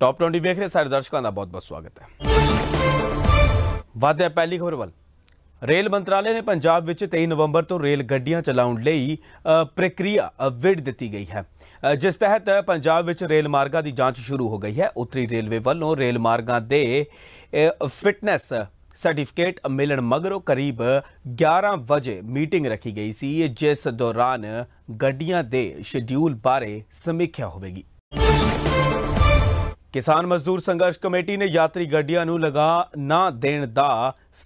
top 20 ਵੇਖ ਰਹੇ ਸਾਰੇ ਦਰਸ਼ਕਾਂ ਦਾ ਬਹੁਤ-ਬਹੁਤ ਸਵਾਗਤ ਹੈ ਵਾਧਿਆ ਪਹਿਲੀ ਖਬਰ ਵੱਲ ਰੇਲ ਮੰਤਰਾਲੇ ਨੇ ਪੰਜਾਬ ਵਿੱਚ 23 ਨਵੰਬਰ ਤੋਂ ਰੇਲ ਗੱਡੀਆਂ ਚਲਾਉਣ ਲਈ ਪ੍ਰਕਿਰਿਆ ਵਿੜ ਦਿੱਤੀ ਗਈ ਹੈ ਜਿਸ ਤਹਿਤ ਪੰਜਾਬ ਵਿੱਚ ਰੇਲ ਮਾਰਗਾਂ ਦੀ ਜਾਂਚ ਸ਼ੁਰੂ ਹੋ ਗਈ ਹੈ ਉੱਤਰੀ ਰੇਲਵੇ ਵੱਲੋਂ ਰੇਲ ਮਾਰਗਾਂ ਦੇ ਫਿਟਨੈਸ ਸਰਟੀਫਿਕੇਟ ਮਿਲਣ ਮਗਰੋਂ ਕਰੀਬ 11 ਵਜੇ ਮੀਟਿੰਗ ਰੱਖੀ ਗਈ ਸੀ ਜਿਸ ਦੌਰਾਨ ਗੱਡੀਆਂ ਦੇ ਸ਼ਡਿਊਲ ਬਾਰੇ ਸਮੀਖਿਆ ਹੋਵੇਗੀ ਕਿਸਾਨ ਮਜ਼ਦੂਰ ਸੰਘਰਸ਼ ਕਮੇਟੀ ਨੇ ਯਾਤਰੀ ਗੱਡੀਆਂ ਨੂੰ ਲਗਾ ਨਾ ਦੇਣ ਦਾ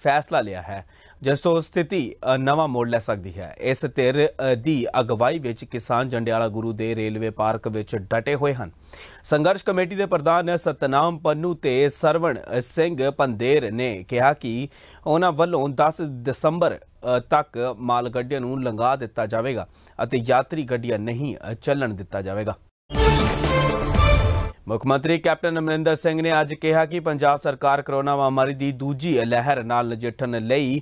ਫੈਸਲਾ ਲਿਆ ਹੈ ਜਿਸ ਤੋਂ ਸਥਿਤੀ ਨਵਾਂ ਮੋੜ ਲੈ ਸਕਦੀ ਹੈ ਇਸ ਧਿਰ ਦੀ ਅਗਵਾਈ ਵਿੱਚ ਕਿਸਾਨ ਜੰਡਿਆਲਾ ਗੁਰੂ ਦੇ ਰੇਲਵੇ ਪਾਰਕ ਵਿੱਚ ਡਟੇ ਹੋਏ ਹਨ ਸੰਘਰਸ਼ ਕਮੇਟੀ ਦੇ ਪ੍ਰਧਾਨ ਸਤਨਾਮ ਪੰਨੂ ਤੇ ਸਰਵਣ ਸਿੰਘ ਪੰਦੇਰ ਨੇ ਕਿਹਾ ਕਿ ਉਹਨਾਂ ਵੱਲੋਂ 10 ਦਸੰਬਰ ਤੱਕ ਮਾਲ ਗੱਡੀਆਂ ਨੂੰ ਲੰਘਾ ਦਿੱਤਾ ਜਾਵੇਗਾ ਅਤੇ ਯਾਤਰੀ ਗੱਡੀਆਂ ਨਹੀਂ ਚੱਲਣ ਦਿੱਤਾ ਜਾਵੇਗਾ ਮੁੱਖ ਮੰਤਰੀ ਕੈਪਟਨ ਅਮਰਿੰਦਰ ਸਿੰਘ ਨੇ ਅੱਜ ਕਿਹਾ ਕਿ ਪੰਜਾਬ ਸਰਕਾਰ ਕਰੋਨਾ ਮਹਾਮਾਰੀ ਦੀ ਦੂਜੀ ਲਹਿਰ ਨਾਲ ਨਜਿੱਠਣ ਲਈ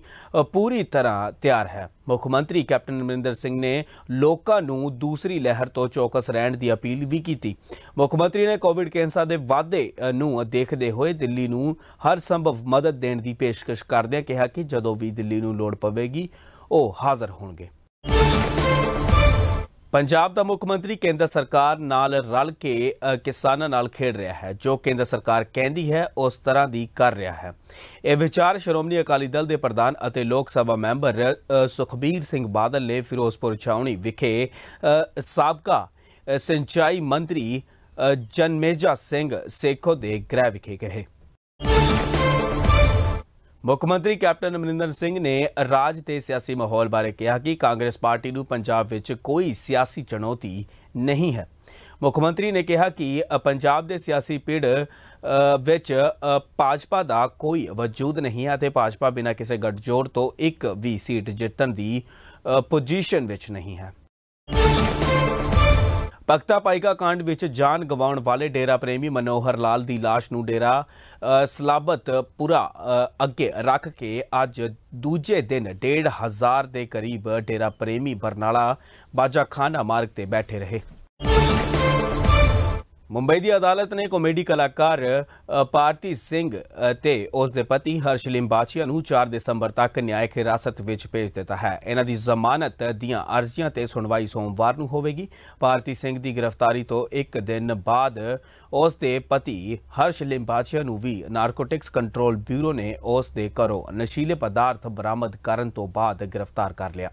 ਪੂਰੀ ਤਰ੍ਹਾਂ ਤਿਆਰ ਹੈ ਮੁੱਖ ਮੰਤਰੀ ਕੈਪਟਨ ਅਮਰਿੰਦਰ ਸਿੰਘ ਨੇ ਲੋਕਾਂ ਨੂੰ ਦੂਸਰੀ ਲਹਿਰ ਤੋਂ ਚੌਕਸ ਰਹਿਣ ਦੀ ਅਪੀਲ ਵੀ ਕੀਤੀ ਮੁੱਖ ਮੰਤਰੀ ਨੇ ਕੋਵਿਡ ਕੇਸਾਂ ਦੇ ਵਾਧੇ ਨੂੰ ਦੇਖਦੇ ਹੋਏ ਦਿੱਲੀ ਨੂੰ ਹਰ ਸੰਭਵ ਮਦਦ ਦੇਣ ਦੀ ਪੇਸ਼ਕਸ਼ ਕਰਦਿਆਂ ਕਿਹਾ ਕਿ ਜਦੋਂ ਵੀ ਦਿੱਲੀ ਨੂੰ ਲੋੜ ਪਵੇਗੀ ਉਹ ਹਾਜ਼ਰ ਹੋਣਗੇ ਪੰਜਾਬ ਦਾ ਮੁੱਖ ਮੰਤਰੀ ਕੇਂਦਰ ਸਰਕਾਰ ਨਾਲ ਰਲ ਕੇ ਕਿਸਾਨਾਂ ਨਾਲ ਖੇਡ ਰਿਹਾ ਹੈ ਜੋ ਕੇਂਦਰ ਸਰਕਾਰ ਕਹਿੰਦੀ ਹੈ ਉਸ ਤਰ੍ਹਾਂ ਦੀ ਕਰ ਰਿਹਾ ਹੈ ਇਹ ਵਿਚਾਰ ਸ਼੍ਰੋਮਣੀ ਅਕਾਲੀ ਦਲ ਦੇ ਪ੍ਰਧਾਨ ਅਤੇ ਲੋਕ ਸਭਾ ਮੈਂਬਰ ਸੁਖਬੀਰ ਸਿੰਘ ਬਾਦਲ ਨੇ ਫਿਰੋਜ਼ਪੁਰ ਛਾਉਣੀ ਵਿਖੇ ਸਾਬਕਾ ਸਿੰਚਾਈ ਮੰਤਰੀ ਜਨਮੇਜਾ ਸਿੰਘ ਸੇਖੋ ਦੇ ਗ੍ਰਹਿ ਵਿਖੇ ਕਹੇ ਮੁੱਖ ਮੰਤਰੀ ਕੈਪਟਨ ਅਮਰਿੰਦਰ ਸਿੰਘ ਨੇ ਰਾਜ ਤੇ ਸਿਆਸੀ ਮਾਹੌਲ ਬਾਰੇ ਕਿਹਾ ਕਿ ਕਾਂਗਰਸ ਪਾਰਟੀ ਨੂੰ ਪੰਜਾਬ ਵਿੱਚ ਕੋਈ ਸਿਆਸੀ ਚੁਣੌਤੀ ਨਹੀਂ ਹੈ ਮੁੱਖ ਮੰਤਰੀ ਨੇ ਕਿਹਾ ਕਿ ਪੰਜਾਬ ਦੇ ਸਿਆਸੀ ਪਿੜ ਵਿੱਚ ਭਾਜਪਾ ਦਾ ਕੋਈ ਵਜੂਦ ਨਹੀਂ ਹੈ ਤੇ ਭਾਜਪਾ ਬਿਨਾਂ ਕਿਸੇ ਗੱਠਜੋੜ ਤੋਂ ਇੱਕ ਵੀ ਸੀਟ ਜਿੱਤਣ ਦੀ ਪੋਜੀਸ਼ਨ ਵਿੱਚ ਨਹੀਂ ਹੈ ਭਗਤਾ ਪਾਈਕਾ ਕਾਂਡ ਵਿੱਚ ਜਾਨ ਗਵਾਉਣ ਵਾਲੇ ਡੇਰਾ ਪ੍ਰੇਮੀ ਮਨੋਹਰ ਲਾਲ ਦੀ লাশ ਨੂੰ ਡੇਰਾ ਸਲਾਬਤਪੁਰਾ ਅੱਗੇ ਰੱਖ ਕੇ ਅੱਜ ਦੂਜੇ ਦਿਨ 1500 ਦੇ ਕਰੀਬ ਡੇਰਾ ਪ੍ਰੇਮੀ ਬਰਨਾਲਾ ਬਾਜਾਖਾਨਾ ਮਾਰਗ ਤੇ ਬੈਠੇ ਰਹੇ ਮੁੰਬਈ ਦੀ ਅਦਾਲਤ ਨੇ ਕਾਮੇਡੀ ਕਲਾਕਾਰ ਪਾਰਤੀ ਸਿੰਘ ਤੇ ਉਸ ਦੇ ਪਤੀ ਹਰਸ਼ ਬਾਚੀਆ ਨੂੰ 4 ਦਸੰਬਰ ਤੱਕ ਨਿਆਇਕ ਹਿਰਾਸਤ ਵਿੱਚ ਭੇਜ ਦਿੱਤਾ ਹੈ ਇਹਨਾਂ ਦੀ ਜ਼ਮਾਨਤ ਦੀਆਂ ਅਰਜ਼ੀਆਂ ਤੇ ਸੁਣਵਾਈ ਸੋਮਵਾਰ ਨੂੰ ਹੋਵੇਗੀ ਪਾਰਤੀ ਸਿੰਘ ਦੀ ਗ੍ਰਿਫਤਾਰੀ ਤੋਂ 1 ਦਿਨ ਬਾਅਦ ਉਸ ਦੇ ਪਤੀ ਹਰਸ਼ ਬਾਚੀਆ ਨੂੰ ਵੀ ਨਾਰਕੋਟਿਕਸ ਕੰਟਰੋਲ ਬਿਊਰੋ ਨੇ ਉਸ ਦੇ ਘਰੋਂ ਨਸ਼ੀਲੇ ਪਦਾਰਥ ਬਰਾਮਦ ਕਰਨ ਤੋਂ ਬਾਅਦ ਗ੍ਰਿਫਤਾਰ ਕਰ ਲਿਆ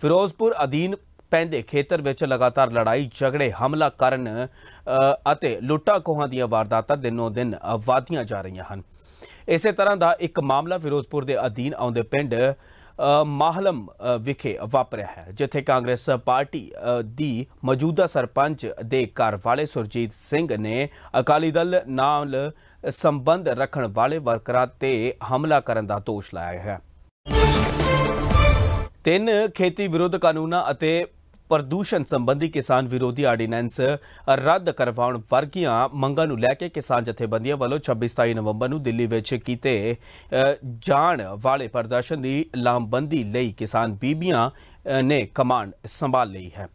ਫਿਰੋਜ਼ਪੁਰ ਅਧੀਨ ਪੈਂਦੇ ਖੇਤਰ ਵਿੱਚ ਲਗਾਤਾਰ ਲੜਾਈ ਝਗੜੇ ਹਮਲਾ ਕਰਨ ਅਤੇ ਲੁੱਟਾ ਖੋਹਾਂ ਦੀਆਂ ਵਾਰਦਾਤਾਂ ਦਿਨੋ ਦਿਨ ਵਧਦੀਆਂ ਜਾ ਰਹੀਆਂ ਹਨ ਇਸੇ ਤਰ੍ਹਾਂ ਦਾ ਇੱਕ ਮਾਮਲਾ ਫਿਰੋਜ਼ਪੁਰ ਦੇ ਅਧੀਨ ਆਉਂਦੇ ਪਿੰਡ ਮਾਹਲਮ ਵਿਖੇ ਵਾਪਰਿਆ ਹੈ ਜਿੱਥੇ ਕਾਂਗਰਸ ਪਾਰਟੀ ਦੀ ਮੌਜੂਦਾ ਸਰਪੰਚ ਦੇ ਘਰ ਵਾਲੇ ਸੁਰਜੀਤ ਸਿੰਘ ਨੇ ਅਕਾਲੀ ਦਲ ਨਾਲ ਸੰਬੰਧ ਰੱਖਣ ਵਾਲੇ ਵਰਕਰਾਂ ਤੇ ਹਮਲਾ ਕਰਨ ਦਾ ਦੋਸ਼ ਲਾਇਆ ਹੈ ਤਿੰਨ ਖੇਤੀ ਵਿਰੋਧ ਕਾਨੂੰਨਾਂ ਅਤੇ ਪ੍ਰਦੂਸ਼ਣ ਸੰਬੰਧੀ ਕਿਸਾਨ ਵਿਰੋਧੀ ਆਰਡੀਨੈਂਸ ਰੱਦ ਕਰਵਾਉਣ ਵਰਗੀਆਂ ਮੰਗਾਂ ਨੂੰ ਲੈ ਕੇ ਕਿਸਾਨ ਜਥੇਬੰਦੀਆਂ ਵੱਲੋਂ 26 27 ਨਵੰਬਰ ਨੂੰ ਦਿੱਲੀ ਵਿੱਚ ਕੀਤੇ ਜਾਣ ਵਾਲੇ ਪ੍ਰਦਰਸ਼ਨ ਦੀ ਲਾਮਬੰਦੀ ਲਈ ਕਿਸਾਨ ਬੀਬੀਆਂ ਨੇ ਕਮਾਂਡ ਸੰਭਾਲ ਲਈ ਹੈ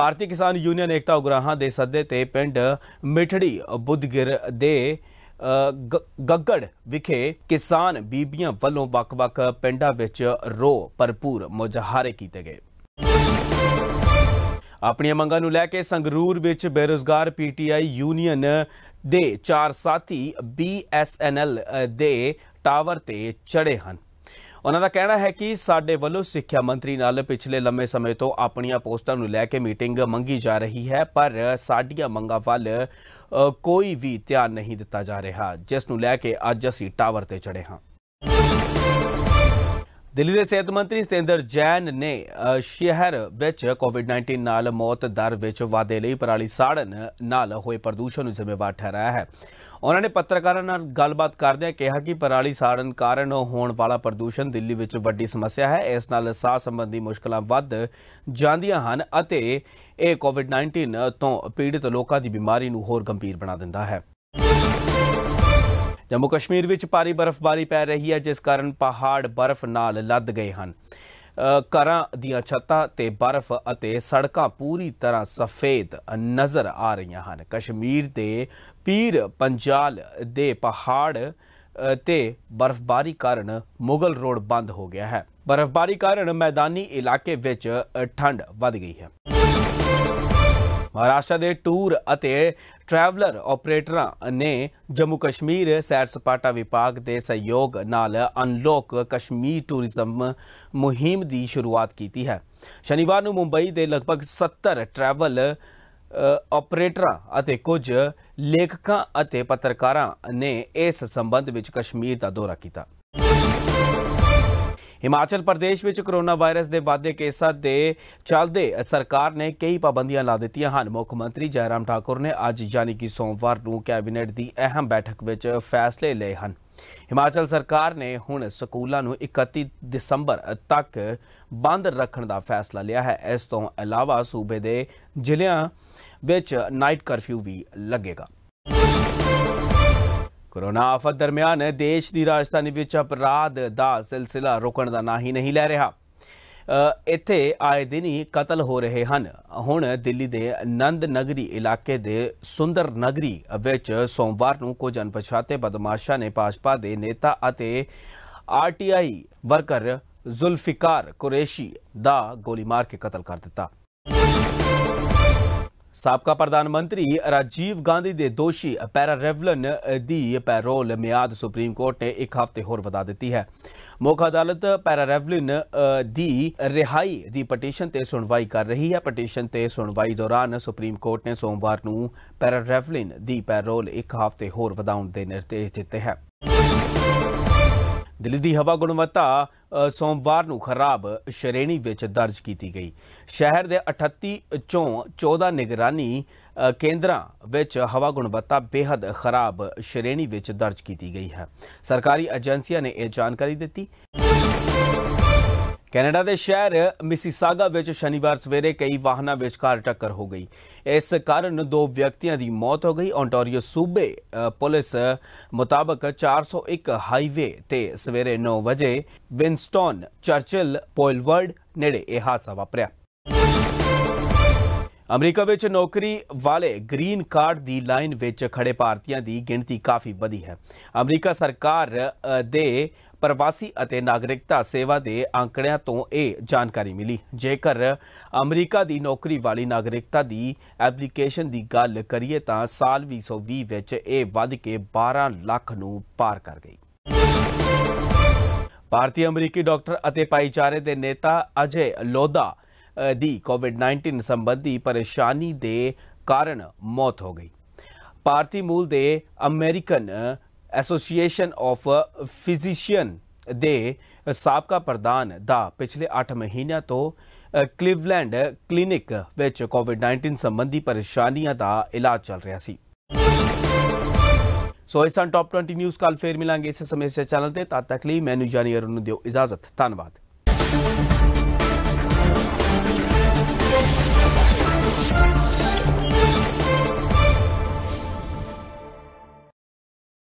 ਭਾਰਤੀ ਕਿਸਾਨ ਯੂਨੀਅਨ ਏਕਤਾ ਉਗਰਾਹਾਂ ਦੇ ਸੱਦੇ ਤੇ ਪਿੰਡ ਮਿਠੜੀ ਬੁੱਧਗਿਰ ਦੇ ਗੱਗੜ ਵਿਖੇ ਕਿਸਾਨ ਬੀਬੀਆਂ ਵੱਲੋਂ ਵੱਖ-ਵੱਖ ਪਿੰਡਾਂ ਵਿੱਚ ਰੋ ਭਰਪੂਰ ਮੁਜ਼ਾਹਰੇ ਕੀਤੇ ਗਏ ਆਪਣੀਆਂ ਮੰਗਾਂ ਨੂੰ ਲੈ ਕੇ ਸੰਗਰੂਰ ਵਿੱਚ ਬੇਰੋਜ਼ਗਾਰ ਪੀਟੀਆਈ ਯੂਨੀਅਨ ਦੇ ਚਾਰ ਸਾਥੀ ਬੀਐਸਐਨਐਲ ਦੇ ਟਾਵਰ ਤੇ ਚੜੇ ਹਨ ਉਹਨਾਂ ਦਾ ਕਹਿਣਾ ਹੈ ਕਿ ਸਾਡੇ ਵੱਲੋਂ ਸਿੱਖਿਆ ਮੰਤਰੀ ਨਾਲ ਪਿਛਲੇ ਲੰਮੇ ਸਮੇਂ ਤੋਂ ਆਪਣੀਆਂ ਪੋਸਟਾਂ ਨੂੰ ਲੈ ਕੇ ਮੀਟਿੰਗ ਮੰਗੀ ਜਾ ਰਹੀ ਹੈ ਪਰ ਸਾਡੀਆਂ ਮੰਗਾਂ ਵੱਲ ਕੋਈ ਵੀ ਧਿਆਨ ਨਹੀਂ ਦਿੱਤਾ ਜਾ ਰਿਹਾ ਜਿਸ ਨੂੰ ਲੈ ਕੇ ਅੱਜ ਅਸੀਂ ਟਾਵਰ ਤੇ ਚੜੇ ਹਾਂ ਦਿੱਲੀ ਦੇ ਸਿਹਤ ਮੰਤਰੀ ਸਤਿੰਦਰ ਜੈਨ ਨੇ ਸ਼ਹਿਰ ਵਿੱਚ ਕੋਵਿਡ-19 ਨਾਲ ਮੌਤ ਦਰ ਵਿੱਚ ਵਾਧੇ ਲਈ ਪਰਾਲੀ ਸਾੜਨ ਨਾਲ ਹੋਏ ਪ੍ਰਦੂਸ਼ਣ ਨੂੰ ਜ਼ਿੰਮੇਵਾਰ ਠਹਿਰਾਇਆ ਹੈ ਉਹਨਾਂ ਨੇ ਪੱਤਰਕਾਰਾਂ ਨਾਲ ਗੱਲਬਾਤ ਕਰਦਿਆਂ ਕਿਹਾ ਕਿ ਪਰਾਲੀ ਸਾੜਨ ਕਾਰਨ ਹੋਣ ਵਾਲਾ ਪ੍ਰਦੂਸ਼ਣ ਦਿੱਲੀ ਵਿੱਚ ਵੱਡੀ ਸਮੱਸਿਆ ਹੈ ਇਸ ਨਾਲ ਸਾਹ ਸੰਬੰਧੀ ਮੁਸ਼ਕਲਾਂ ਵੱਧ ਜਾਂਦੀਆਂ ਹਨ ਅਤੇ ਇਹ ਕੋਵਿਡ-19 ਤੋਂ ਪੀੜਿਤ ਲੋਕਾਂ ਦੀ ਬਿਮਾਰੀ ਨੂੰ ਹੋਰ ਗੰਭੀਰ ਬਣਾ ਦਿੰਦਾ ਹੈ ਜੰਮੂ ਕਸ਼ਮੀਰ ਵਿੱਚ ਭਾਰੀ ਬਰਫ਼ਬਾਰੀ ਪੈ ਰਹੀ ਹੈ ਜਿਸ ਕਾਰਨ ਪਹਾੜ ਬਰਫ਼ ਨਾਲ ਲੱਦ ਗਏ ਹਨ ਘਰਾਂ ਦੀਆਂ ਛੱਤਾਂ ਤੇ ਬਰਫ਼ ਅਤੇ ਸੜਕਾਂ ਪੂਰੀ ਤਰ੍ਹਾਂ ਸਫੇਦ ਨਜ਼ਰ ਆ ਰਹੀਆਂ ਹਨ ਕਸ਼ਮੀਰ ਦੇ ਪੀਰ ਪੰਜਾਲ ਦੇ ਪਹਾੜ ਤੇ ਬਰਫ਼ਬਾਰੀ ਕਾਰਨ ਮੁਗਲ ਰੋਡ ਬੰਦ ਹੋ ਗਿਆ ਹੈ ਬਰਫ਼ਬਾਰੀ ਕਾਰਨ ਮੈਦਾਨੀ ਇਲਾਕੇ ਵਿੱਚ ਠੰਡ ਵੱਧ ਗਈ ਹੈ ਮਹਾਰਾਸ਼ਟਰ ਦੇ ਟੂਰ ਅਤੇ ਟਰੈਵਲਰ ਆਪਰੇਟਰਾਂ ਨੇ ਜੰਮੂ ਕਸ਼ਮੀਰ ਸੈਰ ਸਪਾਟਾ ਵਿਭਾਗ ਦੇ ਸਹਿਯੋਗ ਨਾਲ ਅਨਲੋਕ ਕਸ਼ਮੀਰ ਟੂਰਿਜ਼ਮ ਮੁਹਿੰਮ ਦੀ ਸ਼ੁਰੂਆਤ ਕੀਤੀ ਹੈ ਸ਼ਨੀਵਾਰ ਨੂੰ ਮੁੰਬਈ ਦੇ ਲਗਭਗ 70 ਟਰੈਵਲ ਆਪਰੇਟਰਾਂ ਅਤੇ ਕੁਝ ਲੇਖਕਾਂ ਅਤੇ ਪੱਤਰਕਾਰਾਂ ਨੇ ਇਸ ਸੰਬੰਧ ਵਿੱਚ ਕਸ਼ਮੀਰ ਦਾ ਦੌਰਾ ਕੀਤਾ ਹਿਮਾਚਲ ਪ੍ਰਦੇਸ਼ ਵਿੱਚ ਕਰੋਨਾ ਵਾਇਰਸ ਦੇ ਵਾਧੇ ਕੇਸਾਂ ਦੇ ਚੱਲਦੇ ਸਰਕਾਰ ਨੇ ਕਈ ਪਾਬੰਦੀਆਂ ਲਾ ਦਿੱਤੀਆਂ ਹਨ ਮੁੱਖ ਮੰਤਰੀ ਜੈਰਾਮ ਠਾਕੁਰ ਨੇ ਅੱਜ ਯਾਨੀ ਕਿ ਸੋਮਵਾਰ ਨੂੰ ਕੈਬਨਿਟ ਦੀ ਅਹਿਮ ਬੈਠਕ ਵਿੱਚ ਫੈਸਲੇ ਲਏ ਹਨ ਹਿਮਾਚਲ ਸਰਕਾਰ ਨੇ ਹੁਣ ਸਕੂਲਾਂ ਨੂੰ 31 ਦਸੰਬਰ ਤੱਕ ਬੰਦ ਰੱਖਣ ਦਾ ਫੈਸਲਾ ਲਿਆ ਹੈ ਇਸ ਤੋਂ ਇਲਾਵਾ ਸੂਬੇ ਦੇ ਜ਼ਿਲ੍ਹਿਆਂ ਵਿੱਚ ਨਾਈਟ ਕਰਫਿਊ ਵੀ ਲੱਗੇਗਾ ਕੋਰੋਨਾ ਆਫਤ ਦਰਮਿਆਨ ਦੇਸ਼ ਦੀ ਰਾਜਧਾਨੀ ਵਿੱਚ ਅਪਰਾਧ ਦਾ ਸਿਲਸਿਲਾ ਰੁਕਣ ਦਾ ਨਾਂ ਹੀ ਨਹੀਂ ਲੈ ਰਿਹਾ ਇੱਥੇ ਆਏ ਦਿਨ ਹੀ ਕਤਲ ਹੋ ਰਹੇ ਹਨ ਹੁਣ ਦਿੱਲੀ ਦੇ ਨੰਦ ਨਗਰੀ ਇਲਾਕੇ ਦੇ ਸੁੰਦਰ ਨਗਰੀ ਵਿੱਚ ਸੋਮਵਾਰ ਨੂੰ ਕੁਝ ਅਣਪਛਾਤੇ ਬਦਮਾਸ਼ਾਂ ਨੇ ਭਾਜਪਾ ਦੇ ਨੇਤਾ ਅਤੇ ਆਰਟੀਆਈ ਵਰਕਰ ਜ਼ੁਲਫਿਕਾਰ ਕੁਰੇਸ਼ੀ ਦਾ ਗੋਲੀ ਮਾਰ ਕੇ ਕਤਲ ਕਰ ਦਿੱਤਾ ਸਾਬਕਾ ਪ੍ਰਧਾਨ ਮੰਤਰੀ ਰਾਜੀਵ ਗਾਂਧੀ ਦੇ ਦੋਸ਼ੀ ਪੈਰਾ ਰੈਵਲਨ ਦੀ ਪੈਰੋਲ ਮਿਆਦ ਸੁਪਰੀਮ ਕੋਰਟ ਨੇ ਇੱਕ ਹਫ਼ਤੇ ਹੋਰ ਵਧਾ ਦਿੱਤੀ ਹੈ ਮੁੱਖ ਅਦਾਲਤ ਪੈਰਾ ਰੈਵਲਨ ਦੀ ਰਿਹਾਈ ਦੀ ਪਟੀਸ਼ਨ ਤੇ ਸੁਣਵਾਈ ਕਰ ਰਹੀ ਹੈ ਪਟੀਸ਼ਨ ਤੇ ਸੁਣਵਾਈ ਦੌਰਾਨ ਸੁਪਰੀਮ ਕੋਰਟ ਨੇ ਸੋਮਵਾਰ ਨੂੰ ਪੈਰਾ ਰੈਵਲਨ ਦੀ ਪੈਰੋਲ ਇੱਕ ਹਫ਼ਤੇ ਹੋਰ ਵਧਾਉਣ ਦੇ ਨਿਰਦੇਸ਼ ਦਿੱਤੇ ਹੈ ਦਿੱਲੀ ਦੀ ਹਵਾ ਗੁਣਵੱਤਾ ਸੋਮਵਾਰ ਨੂੰ ਖਰਾਬ ਸ਼੍ਰੇਣੀ ਵਿੱਚ ਦਰਜ ਕੀਤੀ ਗਈ ਸ਼ਹਿਰ ਦੇ 38 ਚੋਂ 14 ਨਿਗਰਾਨੀ ਕੇਂਦਰਾਂ ਵਿੱਚ ਹਵਾ ਗੁਣਵੱਤਾ ਬੇहद ਖਰਾਬ ਸ਼੍ਰੇਣੀ ਵਿੱਚ ਦਰਜ ਕੀਤੀ ਗਈ ਹੈ ਸਰਕਾਰੀ ਏਜੰਸੀਆਂ ਨੇ ਇਹ ਜਾਣਕਾਰੀ ਦਿੱਤੀ ਕੈਨੇਡਾ ਦੇ ਸ਼ਹਿਰ ਮਿਸੀਸਾਗਾ ਵਿੱਚ ਸ਼ਨੀਵਾਰ ਸਵੇਰੇ ਕਈ ਵਾਹਨਾਂ ਵਿਚਕਾਰ ਟੱਕਰ ਹੋ ਗਈ ਇਸ ਕਾਰਨ ਦੋ ਵਿਅਕਤੀਆਂ ਦੀ ਮੌਤ ਹੋ ਗਈ ਓਨਟਾਰੀਓ ਸੂਬੇ ਪੁਲਿਸ ਮੁਤਾਬਕ 401 ਹਾਈਵੇ ਤੇ ਸਵੇਰੇ 9 ਵਜੇ ਵਿਨਸਟਨ ਚਰਚਿਲ ਪੋਇਲਵਰਡ ਨੇੜੇ ਇਹ ਹਾਦਸਾ ਵਾਪਰਿਆ ਅਮਰੀਕਾ ਵਿੱਚ ਨੌਕਰੀ ਵਾਲੇ ਗ੍ਰੀਨ ਕਾਰਡ ਦੀ ਲਾਈਨ ਵਿੱਚ ਖੜੇ ਭਾਰਤੀਆਂ ਦੀ ਗਿਣਤੀ ਕਾਫੀ ਵਧੀ ਹੈ ਅਮਰੀਕਾ ਸਰਕਾਰ ਦੇ ਪ੍ਰਵਾਸੀ ਅਤੇ ਨਾਗਰਿਕਤਾ ਸੇਵਾ ਦੇ ਅੰਕੜਿਆਂ ਤੋਂ ਇਹ ਜਾਣਕਾਰੀ ਮਿਲੀ ਜੇਕਰ ਅਮਰੀਕਾ ਦੀ ਨੌਕਰੀ ਵਾਲੀ ਨਾਗਰਿਕਤਾ ਦੀ ਐਪਲੀਕੇਸ਼ਨ ਦੀ ਗੱਲ ਕਰੀਏ ਤਾਂ ਸਾਲ 2020 ਵਿੱਚ ਇਹ ਵੱਧ ਕੇ 12 ਲੱਖ ਨੂੰ ਪਾਰ ਕਰ ਗਈ ਭਾਰਤੀ ਅਮਰੀਕੀ ਡਾਕਟਰ ਅਤੇ ਪਾਈਚਾਰੇ ਦੇ ਨੇਤਾ ਅਜੇ ਲੋਦਾ ਦੀ ਕੋਵਿਡ-19 ਸੰਬੰਧੀ ਪਰੇਸ਼ਾਨੀ ਦੇ ਕਾਰਨ ਮੌਤ ਹੋ ਗਈ ਭਾਰਤੀ ਮੂਲ ਦੇ ਅਮਰੀਕਨ ਐਸੋਸੀਏਸ਼ਨ ਆਫ ਫਿਜ਼ੀਸ਼ੀਅਨ ਦੇ ਸਾਬਕਾ ਪ੍ਰਧਾਨ ਦਾ ਪਿਛਲੇ 8 ਮਹੀਨਿਆਂ ਤੋਂ ਕਲਿਵਲੈਂਡ ਕਲੀਨਿਕ ਵਿੱਚ ਕੋਵਿਡ-19 ਸੰਬੰਧੀ ਪਰੇਸ਼ਾਨੀਆਂ ਦਾ ਇਲਾਜ ਚੱਲ ਰਿਹਾ ਸੀ ਸੋ ਇਸਨ ਟਾਪ 20 ਨਿਊਜ਼ ਕੱਲ ਫੇਰ ਮਿਲਾਂਗੇ ਇਸੇ ਸਮੇਂ ਸੇ ਚੈਨਲ ਤੇ ਤਦ ਤੱਕ ਲਈ ਮੈਨੂੰ ਜਾਨੀ ਅਰੁਣ ਨੂੰ ਦਿਓ ਇਜਾਜ਼ਤ ਧੰਨਵਾਦ